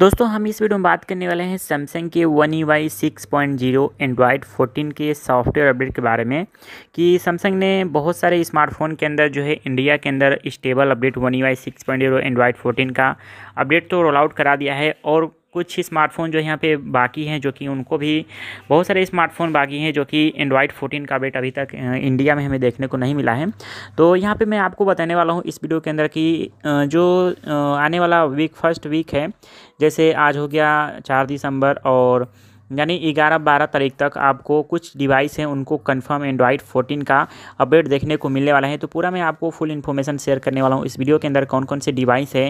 दोस्तों हम इस वीडियो में बात करने वाले हैं सैमसंग के one U I six point zero Android fourteen के सॉफ्टवेयर अपडेट के बारे में कि सैमसंग ने बहुत सारे स्मार्टफोन के अंदर जो है इंडिया के अंदर stable update one U I six point zero Android fourteen का अपडेट तो रोल आउट करा दिया है और कुछ स्मार्टफ़ोन जो यहाँ पे बाकी हैं जो कि उनको भी बहुत सारे स्मार्टफ़ोन बाकी हैं जो कि एंड्रॉयड 14 का बेट अभी तक इंडिया में हमें देखने को नहीं मिला है तो यहाँ पे मैं आपको बताने वाला हूँ इस वीडियो के अंदर कि जो आने वाला वीक फर्स्ट वीक है जैसे आज हो गया चार दिसंबर और यानी ग्यारह बारह तारीख तक आपको कुछ डिवाइस हैं उनको कंफर्म एंड्रॉइड 14 का अपडेट देखने को मिलने वाला है तो पूरा मैं आपको फुल इन्फॉर्मेशन शेयर करने वाला हूँ इस वीडियो के अंदर कौन कौन से डिवाइस है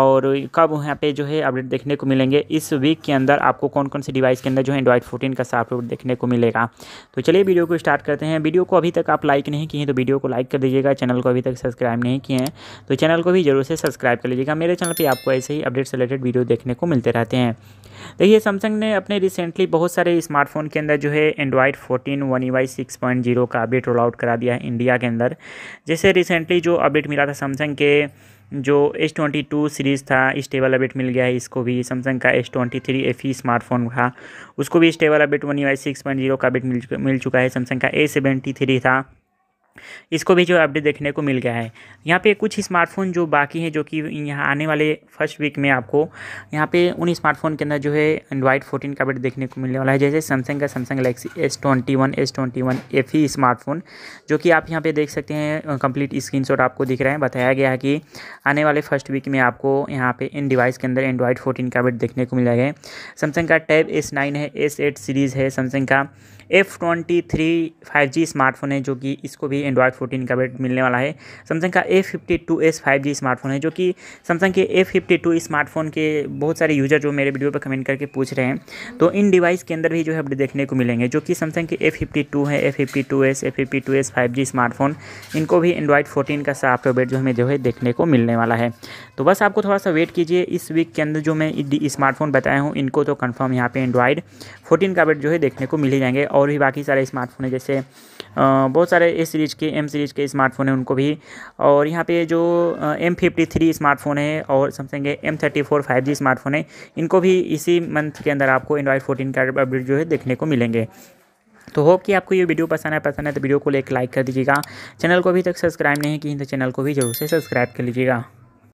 और कब यहाँ पे जो है अपडेट देखने को मिलेंगे इस वीक के अंदर आपको कौन कौन से डिवाइस के अंदर जो है एंड्रॉइड फोर्टीन का सॉफ्टवेयर देखने को मिलेगा तो चलिए वीडियो को स्टार्ट करते हैं वीडियो को अभी तक आप लाइक नहीं किए हैं तो वीडियो को लाइक कर दीजिएगा चैनल को अभी तक सब्सक्राइब नहीं किए हैं तो चैनल को भी जरूर से सब्सक्राइब कर लीजिएगा मेरे चैनल पर आपको ऐसे ही अपडेट्स रिलेटेड वीडियो देखने को मिलते रहते हैं देखिए सैमसंग ने अपने रिसेंटली बहुत सारे स्मार्टफोन के अंदर जो है Android fourteen one U I six point zero का अपडेट रोल आउट करा दिया है इंडिया के अंदर जैसे रिसेंटली जो अपडेट मिला था सैमसंग के जो एस ट्वेंटी टू सीरीज़ था स्टेबल अपडेट मिल गया है इसको भी सैमसंग का S twenty three F E smartphone था उसको भी stable update one U I six point zero का अपडेट मिल चुका है सैमसंग का ए सेवेंटी थ्री था इसको भी जो अपडेट देखने को मिल गया है यहाँ पे कुछ स्मार्टफोन जो बाकी हैं जो कि यहाँ आने वाले फर्स्ट वीक में आपको यहाँ पे उन स्मार्टफोन के अंदर जो है एंड्रॉइड फोर्टीन का अपडेट देखने को मिलने वाला है जैसे सैमसंग का Samsung Galaxy S twenty one S twenty one F ही स्मार्टफोन जो कि आप यहाँ पे देख सकते हैं कंप्लीट स्क्रीन आपको दिख रहे हैं बताया गया है कि आने वाले फर्स्ट वीक में आपको यहाँ पे इन डिवाइस के अंदर एंड्रॉइड फोर्टीन का अपडेट देखने को मिल जाएगा सैमसंग का टैब एस नाइन है एस एट सीरीज़ है सैमसंग का F twenty three five G smartphone है जो कि इसको भी एंड्रॉयड फोर्टीन का अपडेट मिलने वाला है सैमसंग का A fifty two S five G smartphone है जो कि सैमसंग के ए फिफ्टी टू स्मार्टफोन के बहुत सारे यूज़र जो मेरे वीडियो पर कमेंट करके पूछ रहे हैं तो इन डिवाइस के अंदर भी जो है अपडेट देखने को मिलेंगे जो कि सैमसंग के ए फिफ्टी टू है A fifty two S A fifty two S five G smartphone इनको भी एंड्रॉयड फोर्टीन का साफ अपडेट जो हमें जो है देखने को मिलने वाला है तो बस आपको थोड़ा सा वेट कीजिए इस वीक के अंदर जो मैं स्मार्टफोन बताया हूँ इनको तो कन्फर्म यहाँ पे एंड्रॉयड फोर्टीन का अपडेट जो है देखने को मिल ही जाएंगे और भी बाकी सारे स्मार्टफोन है जैसे बहुत सारे ए सीरीज़ के एम सीरीज़ के स्मार्टफ़ोन हैं उनको भी और यहाँ पे जो एम फिफ्टी थ्री स्मार्टफ़ोन है और Samsung M thirty four five G smartphone है इनको भी इसी मंथ के अंदर आपको एंड्रॉयड फोर्टीन का अपडेट जो है देखने को मिलेंगे तो होप कि आपको ये वीडियो पसंद है पसंद है तो वीडियो को लेकर लाइक कर दीजिएगा चैनल को अभी तक सब्सक्राइब नहीं की तो चैनल को भी जरूर से सब्सक्राइब कर लीजिएगा